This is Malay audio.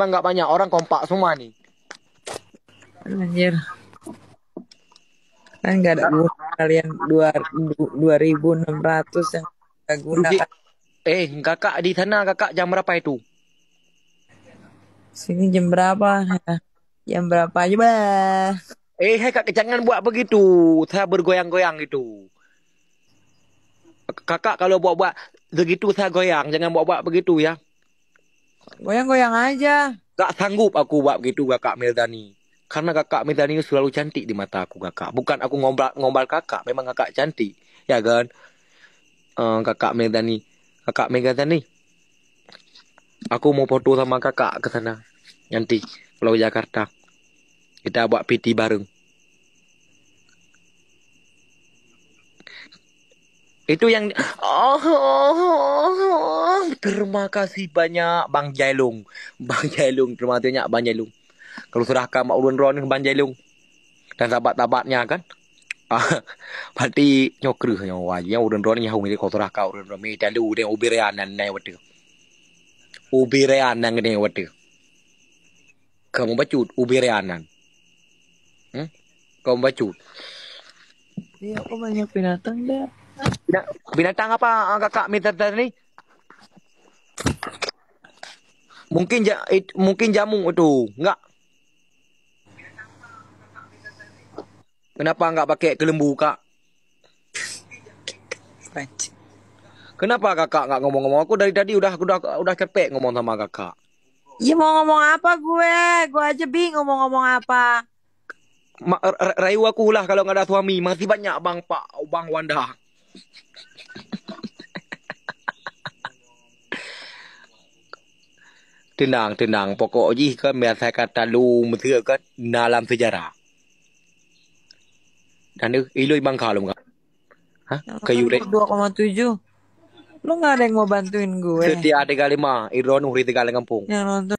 Emang nah, nggak banyak orang kompak semua nih. Anjir. Kan nggak ada guna kalian dua dua ribu enam ratus yang nggak guna. Kan. Eh kakak di sana kakak jam berapa itu? Sini jam berapa? Jam berapa aja bah? Eh kakak jangan buat begitu. Saya bergoyang-goyang itu. Kakak kalau buat-buat begitu saya goyang. Jangan buat-buat begitu ya. Goyang-goyang aja. Tak sanggup aku buat begitu kakak Mildani. Karena kakak Mildani selalu cantik di mata aku kakak. Bukan aku ngobrol ngobrol kakak. Memang kakak cantik. Ya kan? Uh, kakak Mildani. Kakak Mildani. Aku mau foto sama kakak ke sana. Nanti. Kalau Jakarta. Kita buat PT bareng. Itu yang oh, oh, oh, oh. Terima kasih banyak Bang Jailung Bang Jailung Terima kasih banyak Bang Jailung Kalau serahkan Mak Ulun Ron Bang Jailung Dan sahabat-sahabatnya kan ah, Berarti Nyokru ya, Wajinya Ulun Ron Yang milik Kalau serahkan Ulun Ron Medan Dia udah Ubi Rehanan Nah Wadah Ubi Rehanan Nah Wadah Kamu bacut Ubi Rehanan hmm? Kamu bacut Iya, kok banyak binatang dah. Binatang apa ah, kakak minta tadi? Mungkin ja, it, mungkin jamu tu Enggak. Kenapa enggak pakai kelembu, Kak? Kenapa kakak enggak ngomong-ngomong? Aku dari tadi udah udah udah capek ngomong sama kakak. Ya mau ngomong apa gue? Gue aja bingung ngomong-ngomong apa. Ma, rayu aku lah kalau nggak ada suami. Masih banyak bang Pak, bang Wanda tenang tenang Pokoknya ji ke kan, biasa kata lu mesti ke kan, dalam sejarah dan dia ilu bang kalum ha kayu 2.7 lu enggak ada yang mau bantuin gue eh? setiap ada kali mah iron uri tinggal kampung yang nonton